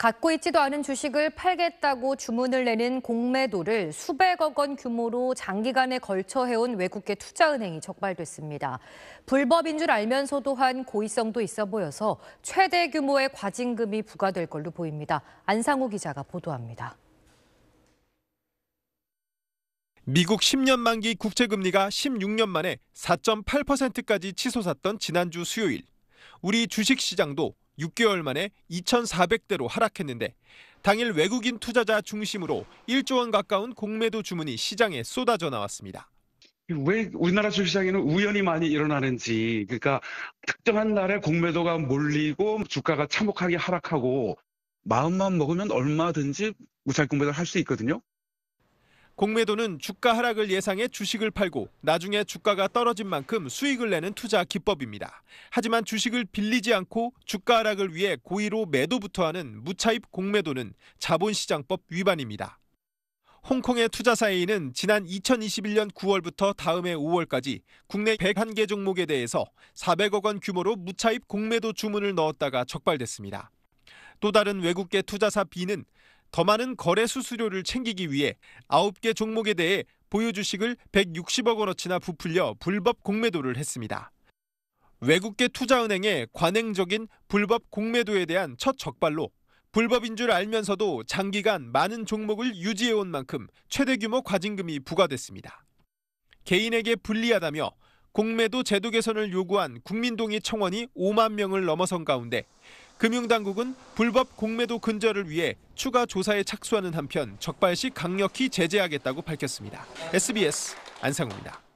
갖고 있지도 않은 주식을 팔겠다고 주문을 내는 공매도를 수백억 원 규모로 장기간에 걸쳐 해온 외국계 투자은행이 적발됐습니다. 불법인 줄 알면서 도한 고의성도 있어 보여서 최대 규모의 과징금이 부과될 걸로 보입니다. 안상우 기자가 보도합니다. 미국 10년 만기 국채금리가 16년 만에 4.8%까지 치솟았던 지난주 수요일, 우리 주식시장도 6개월 만에 2,400대로 하락했는데 당일 외국인 투자자 중심으로 1조 원 가까운 공매도 주문이 시장에 쏟아져 나왔습니다. 왜 우리나라 주식시장에는 우연히 많이 일어나는지 그러니까 특정한 날에 공매도가 몰리고 주가가 참혹하게 하락하고 마음만 먹으면 얼마든지 무살 공매도를 할 수 있거든요. 공매도는 주가 하락을 예상해 주식을 팔고 나중에 주가가 떨어진 만큼 수익을 내는 투자 기법입니다. 하지만 주식을 빌리지 않고 주가 하락을 위해 고의로 매도부터 하는 무차입 공매도는 자본시장법 위반입니다. 홍콩의 투자사회의는 지난 2021년 9월부터 다음해 5월까지 국내 101개 종목에 대해서 400억 원 규모로 무차입 공매도 주문을 넣었다가 적발됐습니다. 또 다른 외국계 투자사 B는 더 많은 거래 수수료를 챙기기 위해 9개 종목에 대해 보유 주식을 160억 원어치나 부풀려 불법 공매도를 했습니다. 외국계 투자은행의 관행적인 불법 공매도에 대한 첫 적발로 불법인 줄 알면서도 장기간 많은 종목을 유지해온 만큼 최대 규모 과징금이 부과됐습니다. 개인에게 불리하다며 공매도 제도 개선을 요구한 국민동의 청원이 5만 명을 넘어선 가운데 금융당국은 불법 공매도 근절을 위해 추가 조사에 착수하는 한편 적발시 강력히 제재하겠다고 밝혔습니다. SBS 안상우입니다.